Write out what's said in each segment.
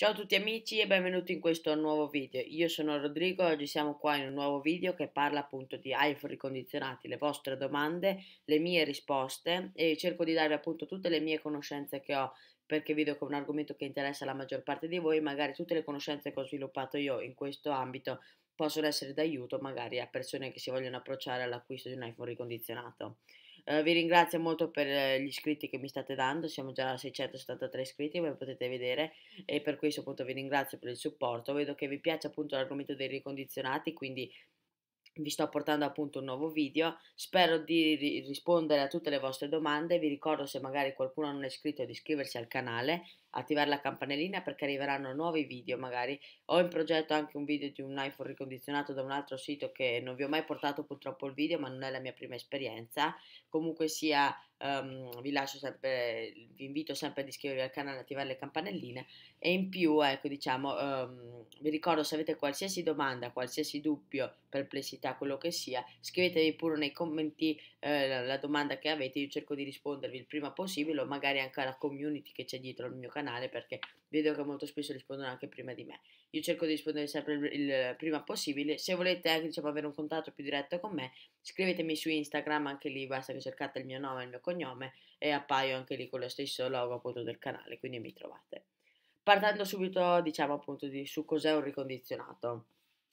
Ciao a tutti amici e benvenuti in questo nuovo video. Io sono Rodrigo e oggi siamo qua in un nuovo video che parla appunto di iPhone ricondizionati, le vostre domande, le mie risposte e cerco di darvi appunto tutte le mie conoscenze che ho perché vedo che è un argomento che interessa la maggior parte di voi, magari tutte le conoscenze che ho sviluppato io in questo ambito possono essere d'aiuto magari a persone che si vogliono approcciare all'acquisto di un iPhone ricondizionato. Eh, vi ringrazio molto per eh, gli iscritti che mi state dando, siamo già a 673 iscritti come potete vedere e per questo appunto vi ringrazio per il supporto, vedo che vi piace appunto l'argomento dei ricondizionati quindi vi sto portando appunto un nuovo video, spero di ri rispondere a tutte le vostre domande, vi ricordo se magari qualcuno non è iscritto di iscriversi al canale attivare la campanellina perché arriveranno nuovi video magari. Ho in progetto anche un video di un iPhone ricondizionato da un altro sito che non vi ho mai portato purtroppo il video, ma non è la mia prima esperienza. Comunque sia, um, vi, sempre, vi invito sempre ad iscrivervi al canale, e attivare le campanelline e in più, ecco, diciamo, um, vi ricordo se avete qualsiasi domanda, qualsiasi dubbio, perplessità, quello che sia, scrivetevi pure nei commenti eh, la, la domanda che avete, io cerco di rispondervi il prima possibile o magari anche alla community che c'è dietro il mio canale canale perché vedo che molto spesso rispondono anche prima di me. Io cerco di rispondere sempre il, il prima possibile. Se volete anche diciamo, avere un contatto più diretto con me, scrivetemi su Instagram, anche lì basta che cercate il mio nome e il mio cognome e appaio anche lì con lo stesso logo appunto del canale, quindi mi trovate. Partendo subito diciamo appunto di, su cos'è un ricondizionato.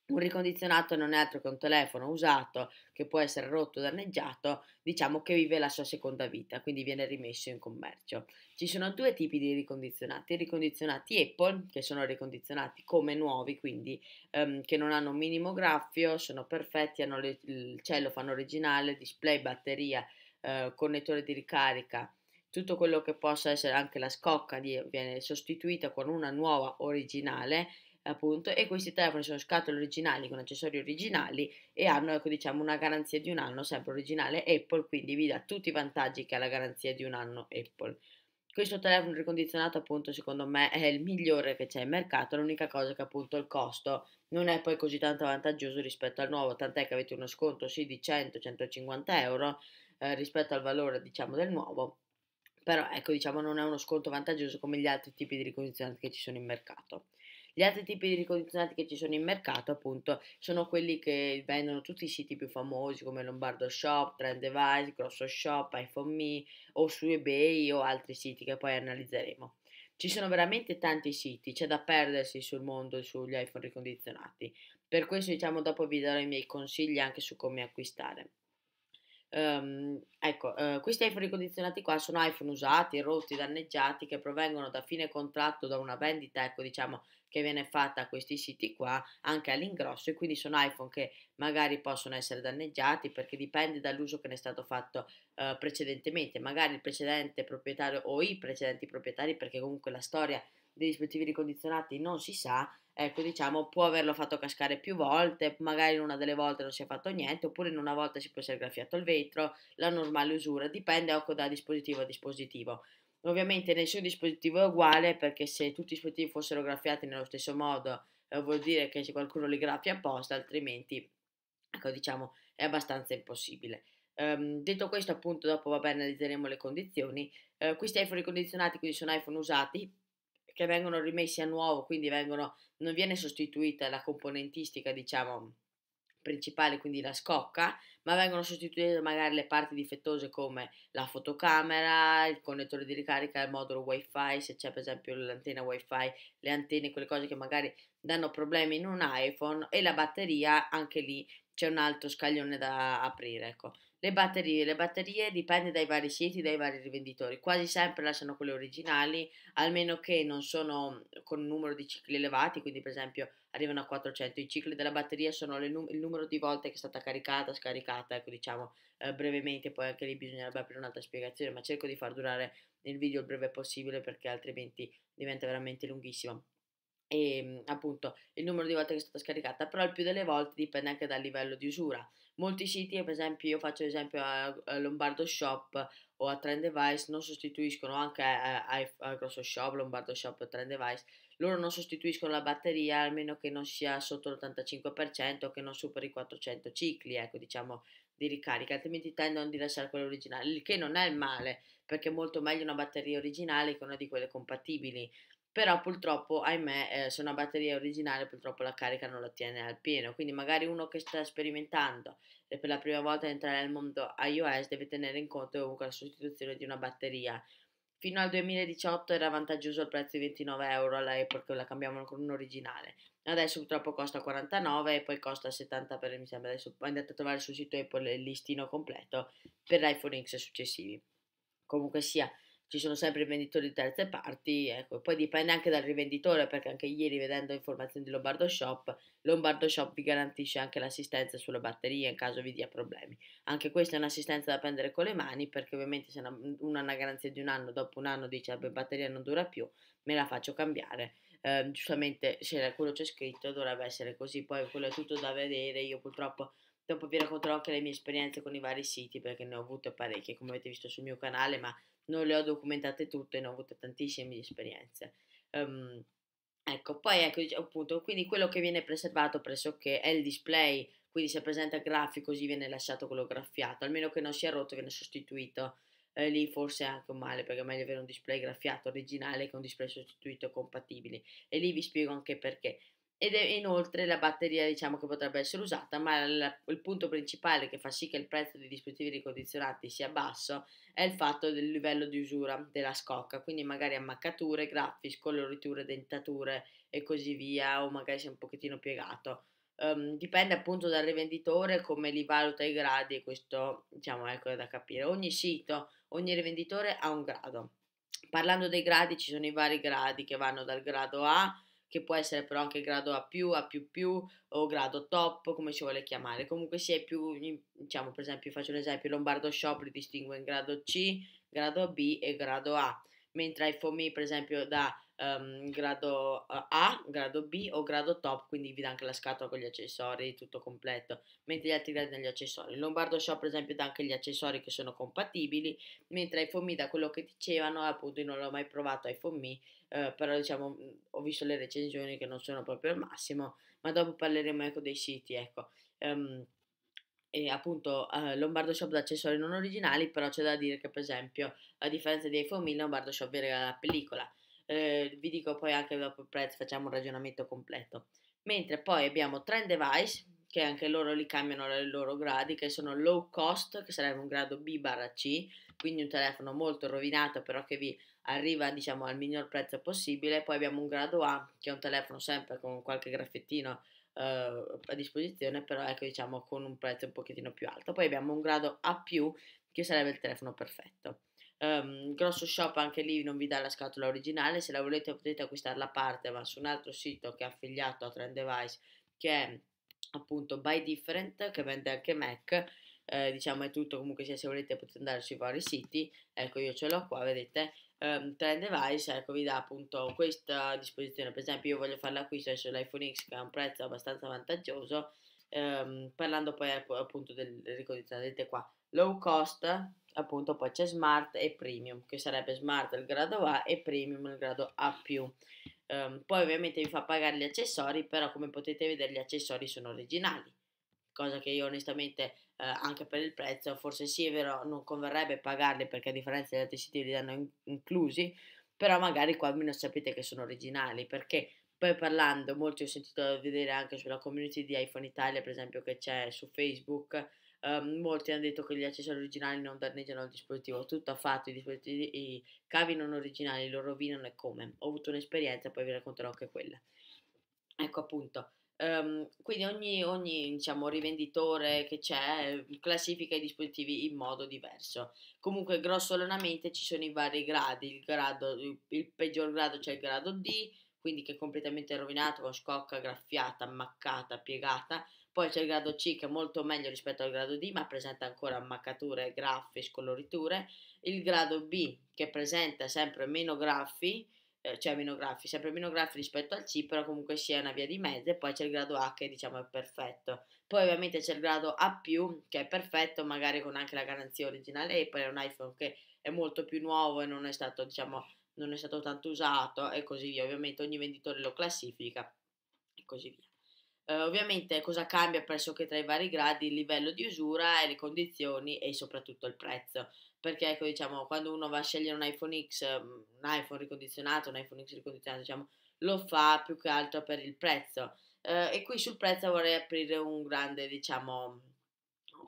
Un ricondizionato non è altro che un telefono usato che può essere rotto, o danneggiato, diciamo che vive la sua seconda vita, quindi viene rimesso in commercio. Ci sono due tipi di ricondizionati, i ricondizionati Apple, che sono ricondizionati come nuovi, quindi ehm, che non hanno un minimo graffio, sono perfetti, hanno le, il cellofano originale, display, batteria, eh, connettore di ricarica, tutto quello che possa essere anche la scocca viene sostituita con una nuova originale appunto e questi telefoni sono scatole originali con accessori originali e hanno ecco diciamo una garanzia di un anno sempre originale Apple quindi vi dà tutti i vantaggi che ha la garanzia di un anno Apple questo telefono ricondizionato appunto secondo me è il migliore che c'è in mercato l'unica cosa è che appunto il costo non è poi così tanto vantaggioso rispetto al nuovo tant'è che avete uno sconto sì di 100-150 euro eh, rispetto al valore diciamo del nuovo però ecco diciamo non è uno sconto vantaggioso come gli altri tipi di ricondizionati che ci sono in mercato gli altri tipi di ricondizionati che ci sono in mercato, appunto, sono quelli che vendono tutti i siti più famosi come Lombardo Shop, Trend Device, Grosso Shop, iPhone Me o su eBay o altri siti che poi analizzeremo. Ci sono veramente tanti siti, c'è da perdersi sul mondo sugli iPhone ricondizionati. Per questo, diciamo, dopo vi darò i miei consigli anche su come acquistare. Um, ecco, uh, questi iPhone ricondizionati qua sono iPhone usati, rotti, danneggiati che provengono da fine contratto da una vendita, ecco, diciamo, che viene fatta a questi siti qua anche all'ingrosso e quindi sono iPhone che magari possono essere danneggiati perché dipende dall'uso che ne è stato fatto eh, precedentemente, magari il precedente proprietario o i precedenti proprietari perché comunque la storia dei dispositivi ricondizionati non si sa, ecco diciamo può averlo fatto cascare più volte, magari in una delle volte non si è fatto niente, oppure in una volta si può essere graffiato il vetro, la normale usura, dipende ecco da dispositivo a dispositivo. Ovviamente nessun dispositivo è uguale perché se tutti i dispositivi fossero graffiati nello stesso modo eh, vuol dire che se qualcuno li graffia apposta, altrimenti ecco, diciamo, è abbastanza impossibile. Um, detto questo, appunto, dopo vabbè, analizzeremo le condizioni. Uh, questi iPhone ricondizionati, quindi sono iPhone usati che vengono rimessi a nuovo, quindi vengono, non viene sostituita la componentistica, diciamo, principale, quindi la scocca, ma vengono sostituite magari le parti difettose come la fotocamera, il connettore di ricarica, il modulo wifi, se c'è per esempio l'antenna wifi, le antenne, quelle cose che magari danno problemi in un iPhone e la batteria, anche lì c'è un altro scaglione da aprire, ecco. Le batterie, le batterie dipende dai vari siti, dai vari rivenditori, quasi sempre lasciano quelle originali, almeno che non sono mhmm, con un numero di cicli elevati, quindi per esempio arrivano a 400, i cicli della batteria sono num- il numero di volte che è stata caricata, scaricata, ecco diciamo eh, brevemente, poi anche lì bisognerebbe aprire un'altra spiegazione, ma cerco di far durare il video il breve possibile perché altrimenti diventa veramente lunghissimo e ehm, appunto il numero di volte che è stata scaricata, però il più delle volte dipende anche dal livello di usura. Molti siti, per esempio, io faccio esempio a, Lombardo Shop o a Trend Device, non sostituiscono anche eh, a, a, Grosso Shop, Lombardo Shop o Trend Device, loro non sostituiscono la batteria almeno che non sia sotto l'85% o che non superi i 400 cicli, ecco, diciamo, di ricarica, altrimenti tendono di lasciare quella originale, il che non è il male, perché è molto meglio una batteria originale che una di quelle compatibili però purtroppo, ahimè, eh, se una batteria originale purtroppo la carica non la tiene al pieno, quindi magari uno che sta sperimentando e per la prima volta entrare nel mondo iOS deve tenere in conto comunque la sostituzione di una batteria. Fino al 2018 era vantaggioso il prezzo di 29 euro all'Apple che la cambiavano con un originale, adesso purtroppo costa 49 e poi costa 70 per mi sembra, adesso andate a trovare sul sito Apple il listino completo per l'iPhone X successivi. Comunque sia, ci sono sempre i venditori di terze parti, ecco. poi dipende anche dal rivenditore perché anche ieri vedendo informazioni di Lombardo Shop, Lombardo Shop vi garantisce anche l'assistenza sulle batterie in caso vi dia problemi. Anche questa è un'assistenza da prendere con le mani perché ovviamente se uno ha una garanzia di un anno, dopo un anno dice la batteria non dura più, me la faccio cambiare. Eh, giustamente se quello c'è scritto dovrebbe essere così, poi quello è tutto da vedere, io purtroppo... Dopo vi racconterò anche le mie esperienze con i vari siti perché ne ho avute parecchie, come avete visto sul mio canale, ma non le ho documentate tutte, ne ho avute tantissime di esperienze. Um, ecco, poi ecco appunto, quindi quello che viene preservato pressoché è il display, quindi se presenta il grafico così viene lasciato quello graffiato, almeno che non sia rotto viene sostituito. Eh, lì forse è anche un male perché è meglio avere un display graffiato originale che un display sostituito compatibile e lì vi spiego anche perché ed è inoltre la batteria diciamo che potrebbe essere usata, ma il, il punto principale che fa sì che il prezzo dei dispositivi ricondizionati sia basso è il fatto del livello di usura della scocca, quindi magari ammaccature, graffi, scoloriture, dentature e così via, o magari sia un pochettino piegato. Um, dipende appunto dal rivenditore come li valuta i gradi e questo diciamo ecco da capire. Ogni sito, ogni rivenditore ha un grado. Parlando dei gradi ci sono i vari gradi che vanno dal grado A che può essere però anche grado A+, A++, o grado top, come si vuole chiamare. Comunque se è più, diciamo per esempio, faccio un esempio, Lombardo Shop li distingue in grado C, grado B e grado A, mentre iPhone per esempio da um, grado eh, A, grado B o grado top, quindi vi dà anche la scatola con gli accessori, tutto completo, mentre gli altri gradi negli accessori. Lombardo Shop per esempio dà anche gli accessori che sono compatibili, mentre iPhone Me da quello che dicevano, appunto io non l'ho mai provato iPhone Me, Ehm, però diciamo mhmm, ho visto le recensioni che non sono proprio al massimo, ma dopo parleremo ecco dei siti, ecco. Um, e appunto eh, Lombardo Shop da accessori non originali, però c'è da dire che per esempio a differenza di iPhone 1000 Lombardo Shop vi regala la pellicola. Eh, vi dico poi anche dopo il prezzo facciamo un ragionamento completo. Mentre poi abbiamo Trend Device, che anche loro li cambiano i loro gradi, che sono low cost, che sarebbe un grado B barra C, quindi un telefono molto rovinato, però che vi arriva diciamo al miglior prezzo possibile, poi abbiamo un grado A che è un telefono sempre con qualche graffettino eh, a disposizione, però ecco diciamo con un prezzo un pochettino più alto, poi abbiamo un grado A che sarebbe il telefono perfetto. Um, grosso shop anche lì non vi dà la scatola originale, se la volete potete acquistarla a parte, ma su un altro sito che è affiliato a Trend Device che è appunto Buy Different che vende anche Mac eh, diciamo è tutto comunque sia se volete potete andare sui vari siti ecco io ce l'ho qua vedete um, Trend Device ecco vi dà appunto questa disposizione per esempio io voglio fare l'acquisto sull'iPhone X che ha un prezzo abbastanza vantaggioso um, parlando poi ecco, appunto del ricondizionatore vedete qua low cost appunto poi c'è smart e premium che sarebbe smart il grado A e premium il grado A um, poi ovviamente vi fa pagare gli accessori però come potete vedere gli accessori sono originali cosa che io onestamente eh, anche per il prezzo, forse sì è vero, non converrebbe pagarli perché a differenza degli altri siti li danno in- inclusi, però magari qua almeno sapete che sono originali perché poi parlando, molti ho sentito vedere anche sulla community di iPhone Italia, per esempio, che c'è su Facebook, Um, molti hanno detto che gli accessori originali non danneggiano il dispositivo, tutto fatto, i, i cavi non originali lo rovinano e come. Ho avuto un'esperienza, poi vi racconterò anche quella. Ecco appunto, Um, quindi ogni, ogni diciamo, rivenditore che c'è mhmm, classifica i dispositivi in modo diverso. Comunque grossolanamente ci sono i vari gradi, il, grado, il peggior grado c'è cioè il grado D, quindi che è completamente rovinato, con scocca, graffiata, ammaccata, piegata. Poi c'è il grado C che è molto meglio rispetto al grado D, ma presenta ancora ammaccature, graffi, scoloriture. Il grado B che presenta sempre meno graffi, eh, cioè meno graffi, sempre meno graffi rispetto al C, però comunque sia una via di mezzo e poi c'è il grado A che diciamo è perfetto. Poi ovviamente c'è il grado A+, che è perfetto, magari con anche la garanzia originale Apple, è un iPhone che è molto più nuovo e non è stato, diciamo, non è stato tanto usato e così via. Ovviamente ogni venditore lo classifica e così via. Eh, ovviamente cosa cambia pressoché tra i vari gradi? Il livello di usura e le condizioni e soprattutto il prezzo perché ecco diciamo quando uno va a scegliere un iPhone X, mm, un iPhone ricondizionato, un iPhone X ricondizionato diciamo lo fa più che altro per il prezzo eh, e qui sul prezzo vorrei aprire un grande diciamo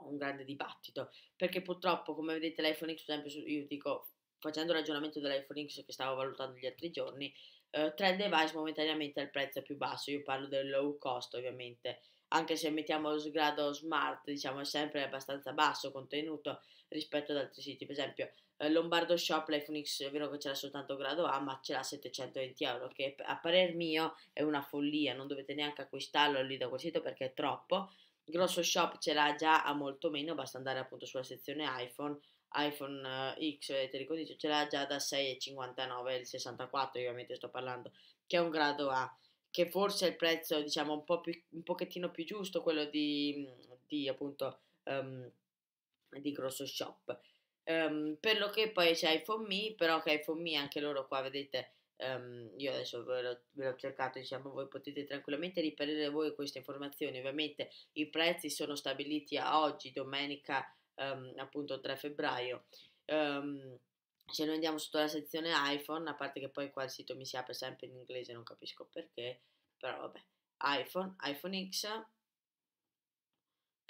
un grande dibattito perché purtroppo come vedete l'iPhone X per esempio io dico facendo il ragionamento dell'iPhone X che stavo valutando gli altri giorni eh, Trend Device momentaneamente al prezzo più basso io parlo del low cost ovviamente anche se mettiamo lo sgrado smart diciamo è sempre abbastanza basso contenuto rispetto ad altri siti. Per esempio, eh, Lombardo Shop, l'iPhone X, è vero che ce l'ha soltanto grado A, ma ce l'ha 720 euro, che a parer mio è una follia, non dovete neanche acquistarlo lì da quel sito perché è troppo. Grosso Shop ce l'ha già a molto meno, basta andare appunto sulla sezione iPhone iPhone eh, X, vedete eh, ricodice, ce l'ha già da 6,59, il 64 ovviamente sto parlando, che è un grado A, che forse è il prezzo diciamo un, po più, un pochettino più giusto, quello di, di appunto um, di grosso shop. Um, per lo che poi c'è iPhone Me, però che iPhone Me anche loro qua vedete, um, io adesso ve l'ho, ve l'ho, cercato, diciamo voi potete tranquillamente riperire voi queste informazioni, ovviamente i prezzi sono stabiliti a oggi, domenica um, appunto 3 febbraio. se noi andiamo sotto la sezione iPhone, a parte che poi qua il sito mi si apre sempre in inglese, non capisco perché, però vabbè, iPhone, iPhone X,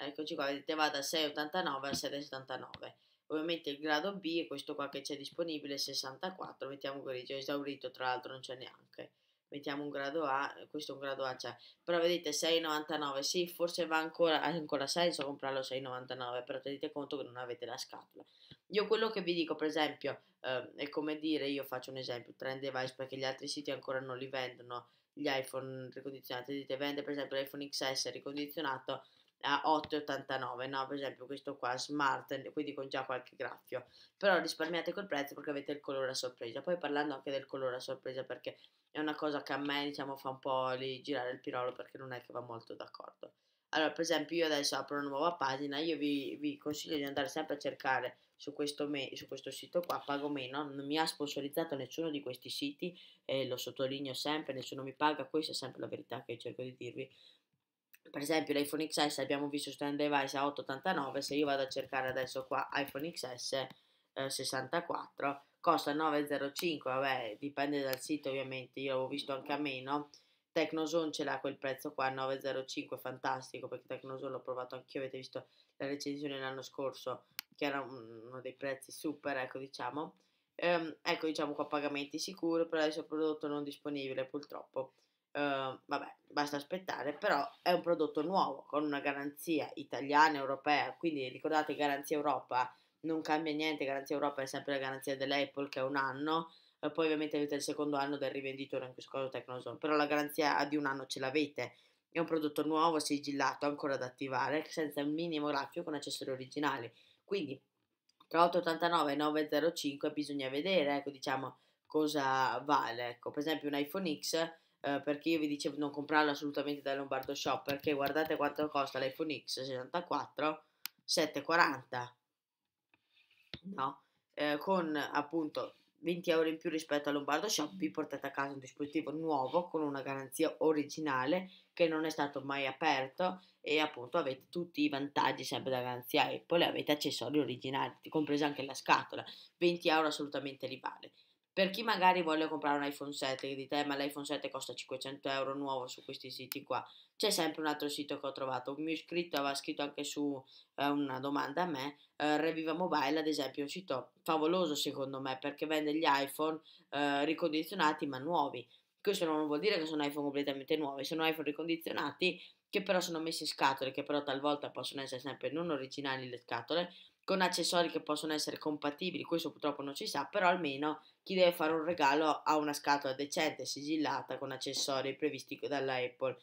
eccoci qua, vedete va da 6,89 a 7,79 ovviamente il grado B è questo qua che c'è disponibile 64 mettiamo grigio esaurito tra l'altro non c'è neanche mettiamo un grado A questo è un grado A c'è però vedete 6,99 sì forse va ancora ha ancora senso comprarlo 6,99 però tenete conto che non avete la scatola io quello che vi dico per esempio eh, è come dire io faccio un esempio trend device perché gli altri siti ancora non li vendono gli iPhone ricondizionati vedete, vende per esempio l'iPhone XS ricondizionato a 8,89 no? per esempio questo qua smart quindi con già qualche graffio però risparmiate col prezzo perché avete il colore a sorpresa poi parlando anche del colore a sorpresa perché è una cosa che a me diciamo fa un po' lì girare il pirolo perché non è che va molto d'accordo allora per esempio io adesso apro una nuova pagina io vi, vi consiglio di andare sempre a cercare su questo, me, su questo sito qua pago meno non mi ha sponsorizzato nessuno di questi siti e eh, lo sottolineo sempre nessuno mi paga questa è sempre la verità che cerco di dirvi per esempio l'iPhone XS abbiamo visto stand device a 8,89 se io vado a cercare adesso qua iPhone XS eh, 64 costa 9,05 vabbè dipende dal sito ovviamente io l'avevo visto anche a meno Tecnoson ce l'ha quel prezzo qua 9,05 fantastico perché Tecnoson l'ho provato anch'io avete visto la recensione l'anno scorso che era uno dei prezzi super ecco diciamo ehm, ecco diciamo qua pagamenti sicuri per adesso prodotto non disponibile purtroppo Uh, vabbè, basta aspettare, però è un prodotto nuovo con una garanzia italiana, europea, quindi ricordate garanzia Europa, non cambia niente, garanzia Europa è sempre la garanzia dell'Apple che è un anno, uh, poi ovviamente avete il secondo anno del rivenditore, in questo caso Tecnoson, però la garanzia di un anno ce l'avete, è un prodotto nuovo, sigillato, ancora da attivare, senza il minimo graffio con accessori originali, quindi tra 889 e 905 bisogna vedere, ecco diciamo cosa vale, ecco per esempio un iPhone X eh, perché io vi dicevo non comprarlo assolutamente da Lombardo Shop perché guardate quanto costa l'iPhone X 64 740 no eh, con appunto 20 euro in più rispetto a Lombardo Shop vi portate a casa un dispositivo nuovo con una garanzia originale che non è stato mai aperto e appunto avete tutti i vantaggi sempre da garanzia Apple e avete accessori originali compresa anche la scatola 20 euro assolutamente li vale per chi magari vuole comprare un iPhone 7 che dite eh, ma l'iPhone 7 costa 500 euro nuovo su questi siti qua c'è sempre un altro sito che ho trovato un mio iscritto aveva scritto anche su eh, una domanda a me eh, Reviva Mobile ad esempio è un sito favoloso secondo me perché vende gli iPhone eh, ricondizionati ma nuovi questo non vuol dire che sono iPhone completamente nuovi sono iPhone ricondizionati che però sono messi in scatole che però talvolta possono essere sempre non originali le scatole con accessori che possono essere compatibili, questo purtroppo non si sa, però almeno chi deve fare un regalo ha una scatola decente, sigillata, con accessori previsti dalla Apple.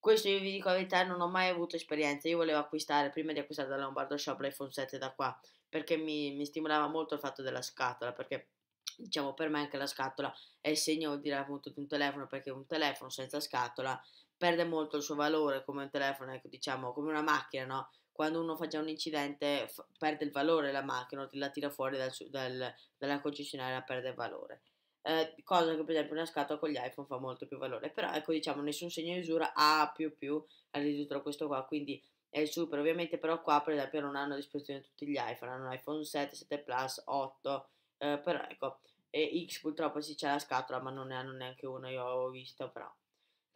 Questo io vi dico la verità, non ho mai avuto esperienza, io volevo acquistare, prima di acquistare da Lombardo Shop l'iPhone 7 da qua, perché mi, mi stimolava molto il fatto della scatola, perché diciamo per me anche la scatola è il segno di appunto di un telefono perché un telefono senza scatola perde molto il suo valore come un telefono ecco, diciamo come una macchina no quando uno fa già un incidente f- perde il valore la macchina, la tira fuori dal, dal, dalla concessionaria, perde il valore. Eh, cosa che per esempio una scatola con gli iPhone fa molto più valore, però ecco diciamo nessun segno di usura ha più più addirittura questo qua, quindi è super ovviamente, però qua per esempio non hanno a disposizione tutti gli iPhone, hanno un iPhone 7, 7 Plus, 8, eh, però ecco, e X purtroppo sì, c'è la scatola ma non ne hanno neanche uno, io ho visto però.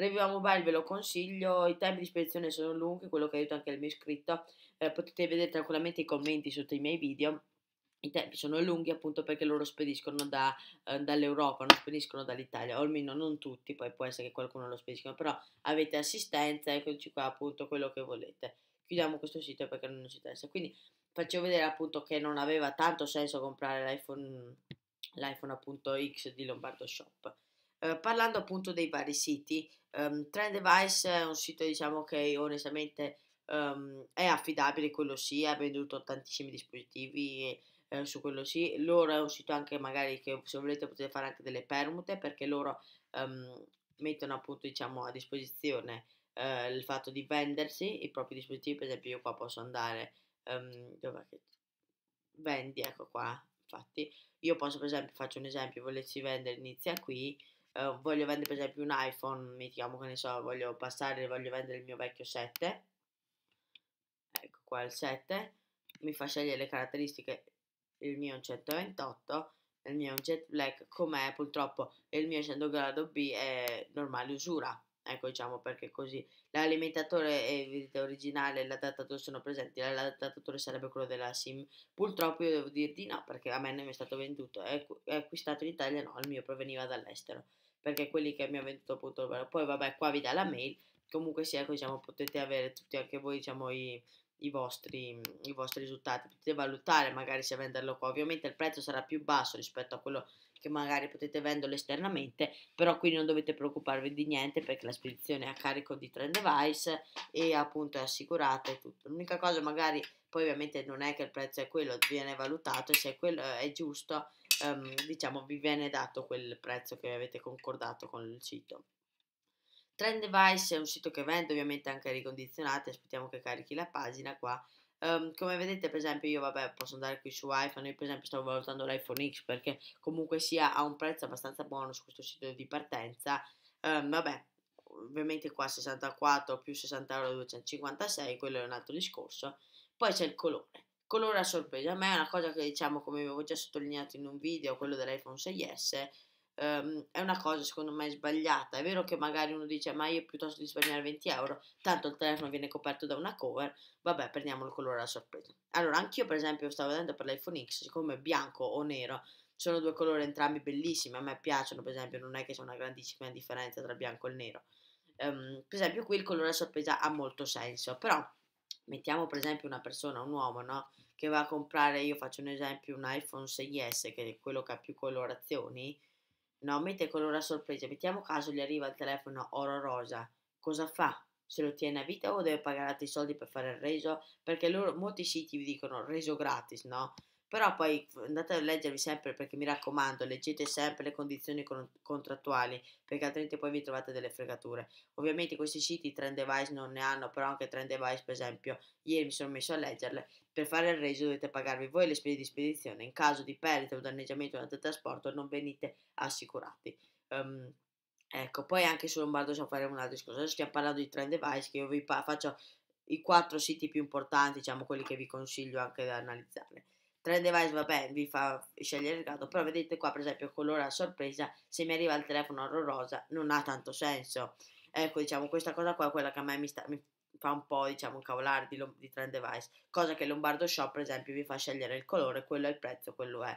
Reviva Mobile ve lo consiglio, i tempi di spedizione sono lunghi, quello che aiuta anche il mio iscritto, eh, potete vedere tranquillamente i commenti sotto i miei video. I tempi sono lunghi appunto perché loro spediscono da, eh, dall'Europa, non spediscono dall'Italia, o almeno non tutti, poi può essere che qualcuno lo spedisca, però avete assistenza, eccoci qua appunto quello che volete. Chiudiamo questo sito perché non ci interessa. Quindi faccio vedere appunto che non aveva tanto senso comprare l'iPhone, l'iPhone appunto X di Lombardo Shop. Uhm, parlando appunto dei vari siti, um, Trend Device è un sito diciamo che onestamente um, è affidabile, quello sì, ha venduto tantissimi dispositivi, eh, su quello sì. Loro è un sito anche magari che se volete potete fare anche delle permute perché loro um, mettono appunto diciamo a disposizione eh, il fatto di vendersi i propri dispositivi, per esempio io qua posso andare, dove che... vendi, ecco qua, infatti io posso per esempio, faccio un esempio, volessi vendere inizia qui, eh, voglio vendere per esempio un iPhone, mettiamo che ne so, voglio passare, voglio vendere il mio vecchio 7, ecco qua il 7, mi fa scegliere le caratteristiche, il mio è un 128, il mio è un jet black, com'è purtroppo il mio 100 grado B è normale usura, ecco diciamo perché così l'alimentatore e vedete originale e l'adattatore sono presenti, l'adattatore sarebbe quello della SIM, purtroppo io devo dirti no perché a me non mi è stato venduto, è, è acquistato in Italia, no, il mio proveniva dall'estero, perché quelli che mi ha venduto appunto, poi vabbè qua vi dà la mail, comunque sia ecco, diciamo potete avere tutti anche voi diciamo i, i vostri, i vostri risultati, potete valutare magari se venderlo qua, ovviamente il prezzo sarà più basso rispetto a quello che magari potete venderlo esternamente, però qui non dovete preoccuparvi di niente perché la spedizione è a carico di Trend Device e appunto è assicurata e tutto. L'unica cosa magari poi ovviamente non è che il prezzo è quello, viene valutato e se quello è giusto, um, diciamo vi viene dato quel prezzo che avete concordato con il sito. Trend Device è un sito che vende ovviamente anche ricondizionati, aspettiamo che carichi la pagina qua Um, come vedete, per esempio, io vabbè, posso andare qui su iPhone. Io, per esempio, stavo valutando l'iPhone X perché comunque sia a un prezzo abbastanza buono su questo sito di partenza. Um, vabbè, ovviamente qua 64 più 60 euro 256, quello è un altro discorso. Poi c'è il colore. Colore a sorpresa, a me è una cosa che diciamo come avevo già sottolineato in un video, quello dell'iPhone 6S, ehm, è una cosa secondo me sbagliata. È vero che magari uno dice ma io piuttosto di sbagliare 20 euro, tanto il telefono viene coperto da una cover, vabbè prendiamo il colore alla sorpresa. Allora anch'io per esempio stavo vedendo per l'iPhone X, siccome bianco o nero sono due colori entrambi bellissimi, a me piacciono per esempio, non è che c'è una grandissima differenza tra il bianco e il nero. Um, per esempio qui il colore a sorpresa ha molto senso, però mettiamo per esempio una persona, un uomo, no? Che va a comprare, io faccio un esempio, un iPhone 6S che è quello che ha più colorazioni, No, mette colore a sorpresa. Mettiamo caso gli arriva il telefono oro rosa. Cosa fa? Se lo tiene a vita o deve pagare altri soldi per fare il reso? Perché loro, molti siti vi dicono reso gratis, no? però poi andate a leggervi sempre perché mi raccomando leggete sempre le condizioni con- contrattuali perché altrimenti poi vi trovate delle fregature ovviamente questi siti trend device non ne hanno però anche trend device per esempio ieri mi sono messo a leggerle per fare il reso dovete pagarvi voi le spese di spedizione in caso di perdita o danneggiamento durante il trasporto non venite assicurati um, ecco poi anche su Lombardo so fare un altro discorso adesso stiamo parlando di trend device che io vi pa- faccio i quattro siti più importanti diciamo quelli che vi consiglio anche da analizzare Trend Device, vabbè, vi fa scegliere il grado, però vedete qua, per esempio, colore a sorpresa, se mi arriva il telefono rosa non ha tanto senso. Ecco, diciamo, questa cosa qua è quella che a me mi, sta, mi fa un po', diciamo, cavolare di, di Trend Device, cosa che Lombardo Shop, per esempio, vi fa scegliere il colore, quello è il prezzo, quello è.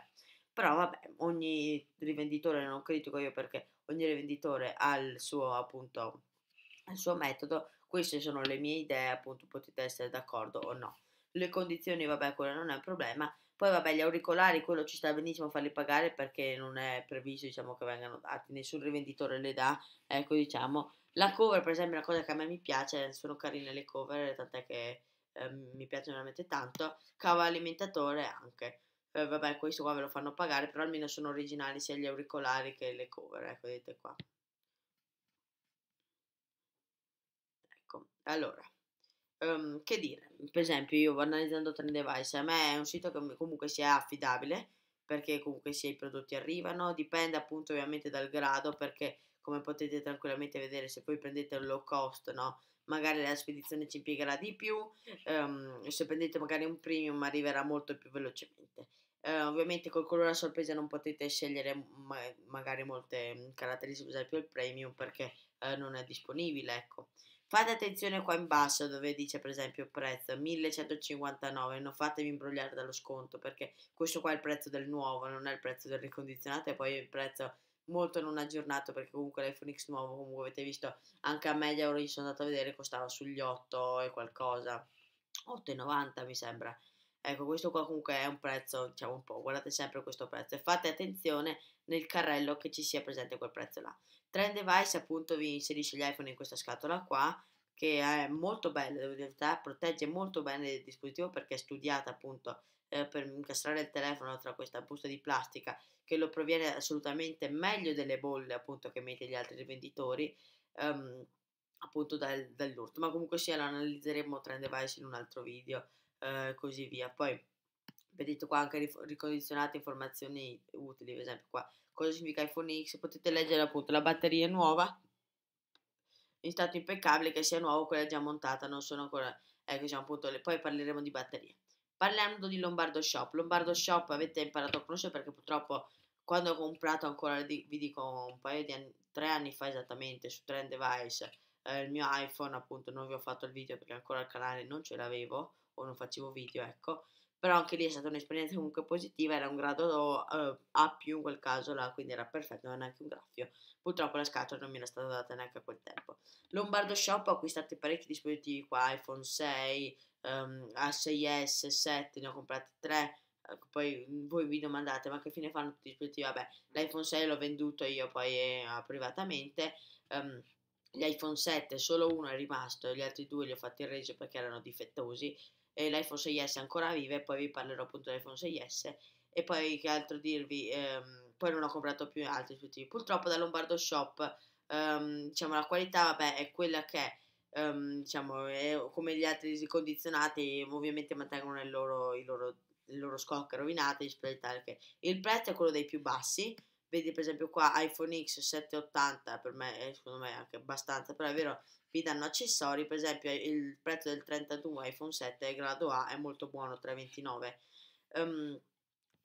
Però vabbè, ogni rivenditore, non critico io perché ogni rivenditore ha il suo, appunto, il suo metodo, queste sono le mie idee, appunto, potete essere d'accordo o no. Le condizioni, vabbè, quello non è un problema, poi vabbè, gli auricolari, quello ci sta benissimo farli pagare perché non è previsto, diciamo, che vengano dati, nessun rivenditore le dà, ecco, diciamo. La cover, per esempio, è una cosa che a me mi piace, sono carine le cover, tant'è che eh, mi piacciono veramente tanto. Cava alimentatore anche. Eh, vabbè, questo qua ve lo fanno pagare, però almeno sono originali sia gli auricolari che le cover, ecco, vedete qua. Ecco, allora. Um, che dire, per esempio io analizzando Trend Device, a me è un sito che comunque sia affidabile, perché comunque sia i prodotti arrivano, dipende appunto ovviamente dal grado, perché come potete tranquillamente vedere se voi prendete un low cost, no? Magari la spedizione ci impiegherà di più, um, se prendete magari un premium arriverà molto più velocemente. Uh, ovviamente col colore a sorpresa non potete scegliere ma magari molte caratteristiche, per esempio il premium perché uh, non è disponibile, ecco. Fate attenzione qua in basso dove dice per esempio prezzo 1159, non fatemi imbrogliare dallo sconto perché questo qua è il prezzo del nuovo, non è il prezzo del ricondizionato e poi il prezzo molto non aggiornato perché comunque l'iPhone X nuovo, come avete visto anche a media ora sono andato a vedere costava sugli 8 e qualcosa, 8,90 mi sembra. Ecco, questo qua comunque è un prezzo, diciamo un po', guardate sempre questo prezzo e fate attenzione nel carrello che ci sia presente quel prezzo là. Trend Device appunto vi inserisce gli iPhone in questa scatola qua, che è molto bella, devo dire, protegge molto bene il dispositivo perché è studiata appunto eh, per incastrare il telefono tra questa busta di plastica che lo proviene assolutamente meglio delle bolle appunto che mette gli altri venditori. Um, appunto dal, dall'urto ma comunque sia lo analizzeremo trend device in un altro video eh, così via. Poi vedete qua anche ricondizionate informazioni utili, per esempio qua cosa significa iPhone X, potete leggere appunto la batteria è nuova, in stato impeccabile, che sia nuovo, quella già montata, non sono ancora, ecco diciamo appunto, le, poi parleremo di batterie. Parlando di Lombardo Shop, Lombardo Shop avete imparato a conoscere perché purtroppo quando ho comprato ancora, vi dico un paio di anni, tre anni fa esattamente, su Trend Device, eh, il mio iPhone appunto non vi ho fatto il video perché ancora il canale non ce l'avevo, o non facevo video, ecco. Però anche lì è stata un'esperienza comunque positiva, era un grado uh, A più in quel caso là, quindi era perfetto, non è neanche un graffio. Purtroppo la scatola non mi era stata data neanche a quel tempo. Lombardo Shop ho acquistato parecchi dispositivi qua, iPhone 6, um, A6S, 7, ne ho comprati 3, eh, poi voi vi domandate ma che fine fanno tutti i dispositivi vabbè l'iPhone 6 l'ho venduto io poi eh, privatamente um, gli iPhone 7 solo uno è rimasto gli altri due li ho fatti in reggio perché erano difettosi e l'iPhone 6S ancora vive, poi vi parlerò appunto dell'iPhone 6S e poi che altro dirvi, ehm, poi non ho comprato più altri dispositivi. Purtroppo da Lombardo Shop, ehm, diciamo, la qualità vabbè, è quella che è, ehm, diciamo, è come gli altri condizionati, ovviamente mantengono il loro, il loro, il loro scocco rovinato, il prezzo è quello dei più bassi, vedi per esempio qua iPhone X 780 per me è secondo me anche abbastanza però è vero vi danno accessori, per esempio il prezzo del 32 iPhone 7 grado A è molto buono, 329. Um, ehm,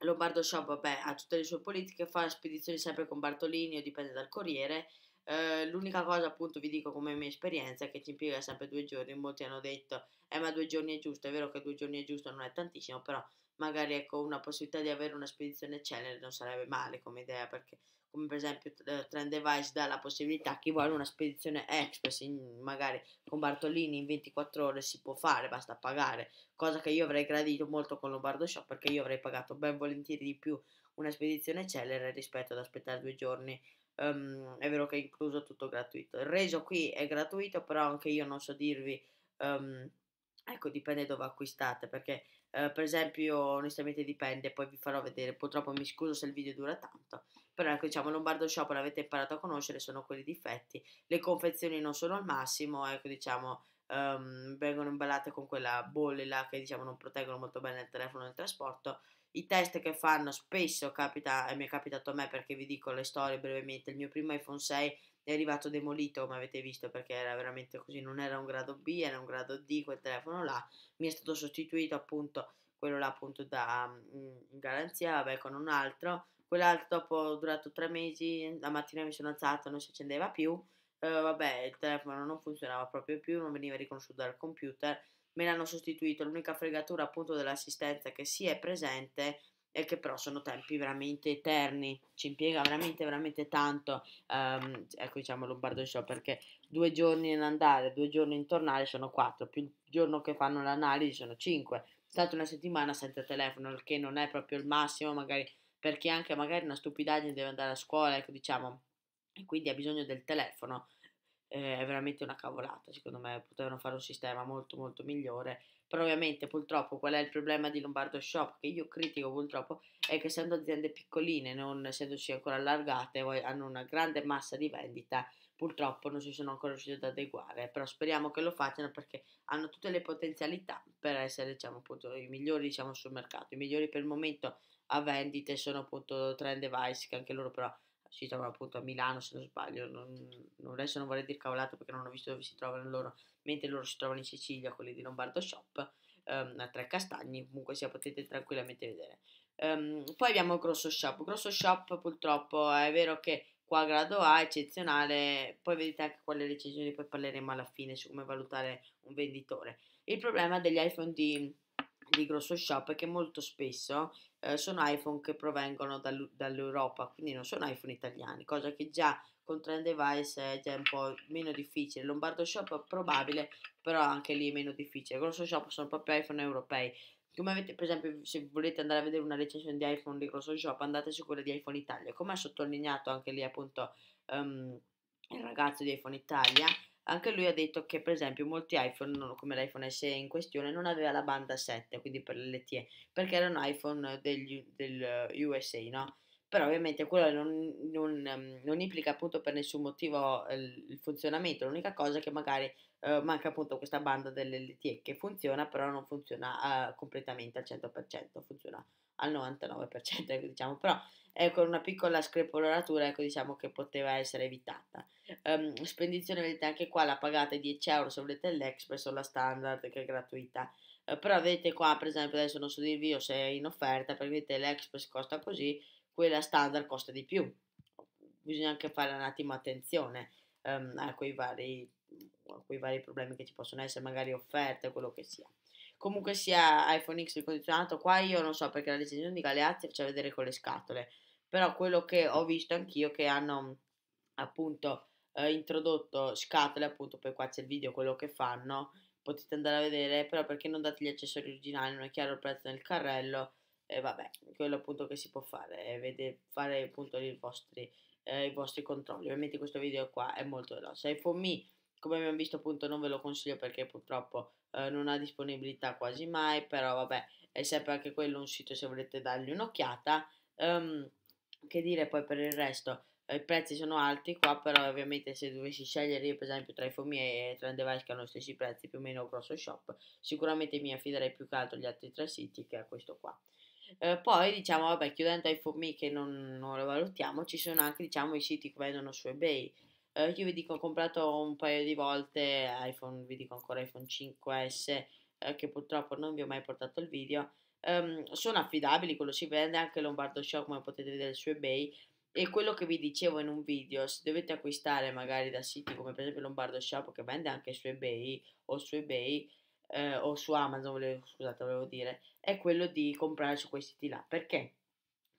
Lombardo Shop, vabbè, ha tutte le sue politiche, fa spedizioni sempre con Bartolini o dipende dal corriere. Uh, l'unica cosa, appunto, vi dico come mia esperienza, è che ci impiega sempre due giorni. Molti hanno detto, eh, ma due giorni è giusto. È vero che due giorni è giusto, non è tantissimo, però magari ecco una possibilità di avere una spedizione celere non sarebbe male come idea perché come per esempio eh, Trend Device dà la possibilità a chi vuole una spedizione express in, magari con Bartolini in 24 ore si può fare, basta pagare, cosa che io avrei gradito molto con Lombardo Shop perché io avrei pagato ben volentieri di più una spedizione celere rispetto ad aspettare due giorni. Um, è vero che è incluso tutto gratuito. Il reso qui è gratuito, però anche io non so dirvi um, Ecco, dipende dove acquistate, perché eh, per esempio, onestamente dipende, poi vi farò vedere, purtroppo mi scuso se il video dura tanto, però ecco, diciamo, Lombardo Shop l'avete imparato a conoscere, sono quelli difetti, le confezioni non sono al massimo, ecco, diciamo, um, vengono imballate con quella bolle là che, diciamo, non proteggono molto bene il telefono nel trasporto, i test che fanno spesso capita, e mi è capitato a me perché vi dico le storie brevemente, il mio primo iPhone 6 è arrivato demolito come avete visto perché era veramente così, non era un grado B, era un grado D quel telefono là, mi è stato sostituito appunto quello là appunto da mh, mm, garanzia, vabbè con un altro, quell'altro dopo è durato tre mesi, la mattina mi sono alzato, non si accendeva più, eh, vabbè il telefono non funzionava proprio più, non veniva riconosciuto dal computer, me l'hanno sostituito, l'unica fregatura appunto dell'assistenza che si è presente e che però sono tempi veramente eterni, ci impiega veramente veramente tanto, um, ecco diciamo Lombardo Show perché due giorni in andare, due giorni in tornare sono quattro, più il giorno che fanno l'analisi sono cinque, state una settimana senza telefono, il che non è proprio il massimo magari perché anche magari una stupidaggine deve andare a scuola, ecco diciamo, e quindi ha bisogno del telefono eh, è veramente una cavolata, secondo me potevano fare un sistema molto molto migliore, però ovviamente purtroppo qual è il problema di Lombardo Shop che io critico purtroppo è che essendo aziende piccoline, non essendosi ancora allargate, hanno una grande massa di vendita, purtroppo non si sono ancora riusciti ad adeguare, però speriamo che lo facciano perché hanno tutte le potenzialità per essere diciamo appunto i migliori diciamo sul mercato, i migliori per il momento a vendite sono appunto Trend Device che anche loro però si trova appunto a Milano se non sbaglio, non, non, adesso non vorrei dire cavolato perché non ho visto dove si trovano loro, mentre loro si trovano in Sicilia, quelli di Lombardo Shop, um, a tre castagni, comunque sia potete tranquillamente vedere. Um, poi abbiamo Grosso Shop, Grosso Shop purtroppo è vero che qua grado A è eccezionale, poi vedete anche quale recensioni, poi parleremo alla fine su come valutare un venditore. Il problema degli iPhone di, di Grosso Shop è che molto spesso eh, sono iPhone che provengono dal, dall'Europa, quindi non sono iPhone italiani, cosa che già con Trend Device è già un po' meno difficile. Lombardo Shop è probabile, però anche lì è meno difficile. Grosso Shop sono proprio iPhone europei. Come avete, per esempio, se volete andare a vedere una recensione di iPhone di Grosso Shop, andate su quella di iPhone Italia. Come ha sottolineato anche lì appunto um, il ragazzo di iPhone Italia, anche lui ha detto che per esempio molti iPhone, come l'iPhone SE in questione, non aveva la banda 7, quindi per l'LTE, perché era un iPhone degli, del USA, no? Però ovviamente quello non, non, ehm, non implica appunto per nessun motivo ehm, il funzionamento, l'unica cosa è che magari eh, manca appunto questa banda dell'LTE che funziona, però non funziona eh, completamente al 100%, funziona al 99%, ecco, diciamo, però eh, con una piccola screpolatura, ecco diciamo che poteva essere evitata. Um, spedizione vedete anche qua la pagate 10 euro se volete l'Express o la standard che è gratuita. Uhm, però vedete qua per esempio adesso non so dirvi io se è in offerta perché vedete l'Express costa così, quella standard costa di più. Bisogna anche fare un attimo attenzione um, a quei vari quei vari problemi che ci possono essere, magari offerte, quello che sia. Comunque sia iPhone X ricondizionato, qua io non so perché la decisione di Galeazzi faceva vedere con le scatole, però quello che ho visto anch'io che hanno appunto eh, introdotto scatole, appunto poi qua c'è il video, quello che fanno, potete andare a vedere, però perché non date gli accessori originali, non è chiaro il prezzo nel carrello, e eh, vabbè, quello appunto che si può fare, è vede, fare appunto i vostri, eh, i vostri controlli. Ovviamente questo video qua è molto veloce, iPhone Mi come abbiamo visto appunto non ve lo consiglio perché purtroppo eh, non ha disponibilità quasi mai, però vabbè è sempre anche quello un sito se volete dargli un'occhiata. Um, che dire poi per il resto, eh, i prezzi sono alti qua, però ovviamente se dovessi scegliere io per esempio tra i Fomi e Trend Device che hanno gli stessi prezzi più o meno grosso shop, sicuramente mi affiderei più che altro agli altri tre siti che a questo qua. Eh, poi diciamo, vabbè, chiudendo i Fomi che non, non lo valutiamo, ci sono anche diciamo i siti che vendono su eBay, eh, io vi dico ho comprato un paio di volte iPhone, vi dico ancora iPhone 5S eh, che purtroppo non vi ho mai portato il video um, sono affidabili, quello si vende anche Lombardo Shop come potete vedere su eBay e quello che vi dicevo in un video, se dovete acquistare magari da siti come per esempio Lombardo Shop che vende anche su eBay o su eBay eh, o su Amazon, volevo, scusate, volevo dire, è quello di comprare su questi siti là. Perché?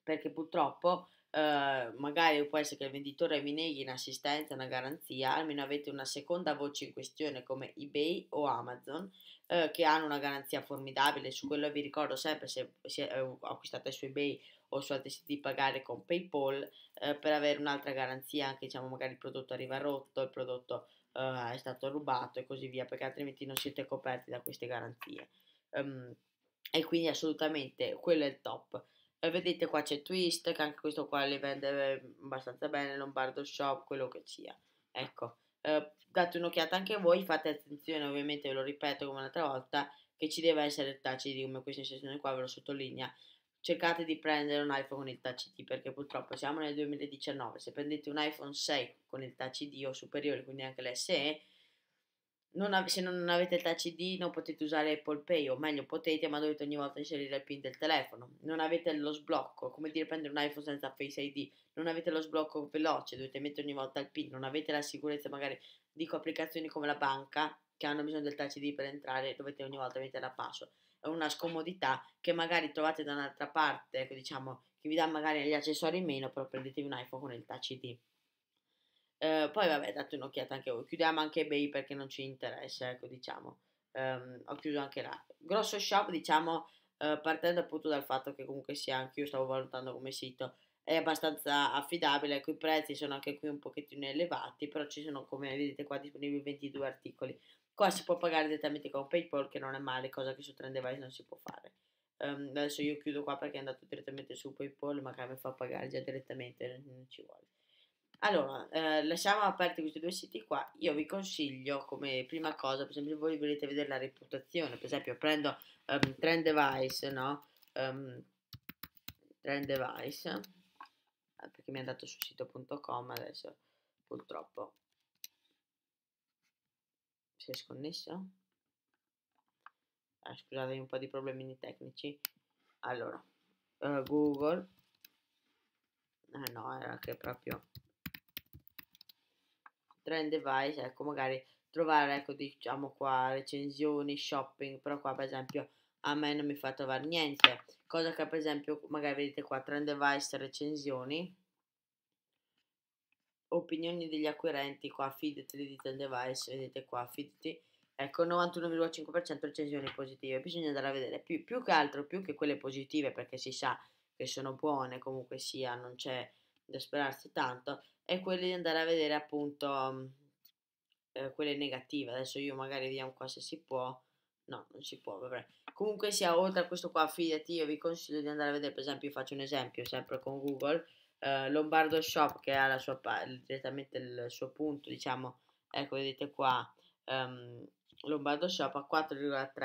Perché purtroppo Ehm, magari può essere che il venditore vi neghi in assistenza una garanzia, almeno avete una seconda voce in questione come eBay o Amazon eh, che hanno una garanzia formidabile. Su quello vi ricordo sempre se, se eh, acquistate su eBay o su altri siti di pagare con PayPal ehm, per avere un'altra garanzia, anche diciamo magari il prodotto arriva rotto, il prodotto ehm, è stato rubato e così via, perché altrimenti non siete coperti da queste garanzie. Um, e quindi assolutamente quello è il top. E vedete qua c'è Twist, che anche questo qua li vende ehm, abbastanza bene, Lombardo Shop, quello che sia. Ecco, eh, date un'occhiata anche voi, fate attenzione, ovviamente ve lo ripeto come un'altra volta, che ci deve essere il touch ID come questa sessione qua, ve lo sottolinea. Cercate di prendere un iPhone con il touch ID perché purtroppo siamo nel 2019, se prendete un iPhone 6 con il touch ID o superiore, quindi anche l'SE, non av- se non avete il touch ID non potete usare Apple Pay, o meglio potete, ma dovete ogni volta inserire il PIN del telefono. Non avete lo sblocco, come dire prendere un iPhone senza Face ID, non avete lo sblocco veloce, dovete mettere ogni volta il PIN, non avete la sicurezza magari, dico applicazioni come la banca, che hanno bisogno del touch ID per entrare, dovete ogni volta mettere la password. È una scomodità che magari trovate da un'altra parte, diciamo, che vi dà magari gli accessori in meno, però prendetevi un iPhone con il touch ID. Uhm, poi vabbè, date un'occhiata anche voi. Chiudiamo anche eBay perché non ci interessa, ecco, diciamo. Um, ho chiuso anche là. Grosso shop, diciamo, eh, partendo appunto dal fatto che comunque sia anche io stavo valutando come sito è abbastanza affidabile, ecco i prezzi sono anche qui un pochettino elevati, però ci sono come vedete qua disponibili 22 articoli. Qua si può pagare direttamente con PayPal che non è male, cosa che su Trend Device non si può fare. Um, adesso io chiudo qua perché è andato direttamente su PayPal, magari mi fa pagare già direttamente, non ci vuole. Allora, eh, lasciamo aperti questi due siti qua, io vi consiglio come prima cosa, per esempio voi volete vedere la reputazione, per esempio prendo um, Trend Device, no? Um, trend Device, eh, perché mi è andato su sito.com adesso, purtroppo. Si è sconnesso? Ah, scusate, un po' di problemi tecnici. Allora, uh, Google. Ah no, era che proprio trend device, cioè, ecco magari trovare, ecco diciamo qua recensioni, shopping, però qua per esempio a me non mi fa trovare niente, cosa che per esempio magari vedete qua trend device, recensioni, opinioni degli acquirenti, qua fidati di trend device, vedete qua fidati, ecco 91,5% recensioni positive, bisogna andare a vedere più, più che altro, più che quelle positive perché si sa che sono buone comunque sia, non c'è da sperarsi tanto, è quella di andare a vedere appunto mhmm, eh, quelle negative. Adesso io magari vediamo qua se si può. No, non si può, vabbè. Comunque sia, oltre a questo qua, fidati, io vi consiglio di andare a vedere, per esempio, faccio un esempio, sempre con Google, eh, Lombardo Shop, che ha la sua, direttamente il suo punto, diciamo, ecco, vedete qua, um, Lombardo Shop ha 4,3